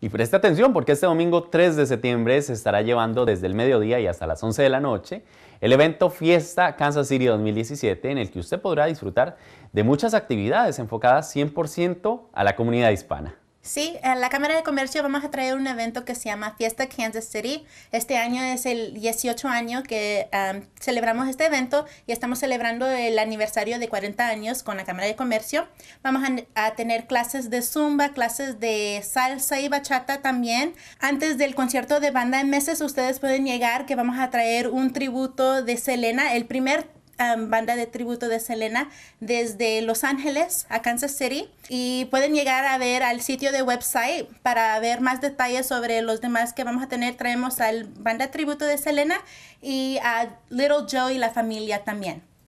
Y preste atención porque este domingo 3 de septiembre se estará llevando desde el mediodía y hasta las 11 de la noche el evento Fiesta Kansas City 2017 en el que usted podrá disfrutar de muchas actividades enfocadas 100% a la comunidad hispana. Sí, en eh, la Cámara de Comercio vamos a traer un evento que se llama Fiesta Kansas City. Este año es el 18 año que celebramos este evento y estamos celebrando el aniversario de 40 años con la Cámara de Comercio. Vamos a, a tener clases de zumba, clases de salsa y bachata también. Antes del concierto de banda en meses, ustedes pueden llegar que vamos a traer un tributo de Selena, el primer banda de tributo de Selena desde Los Ángeles a Kansas City y pueden llegar a ver al sitio de website para ver más detalles sobre los demás que vamos a tener. Traemos al banda tributo de Selena y a Little Joe y la familia también.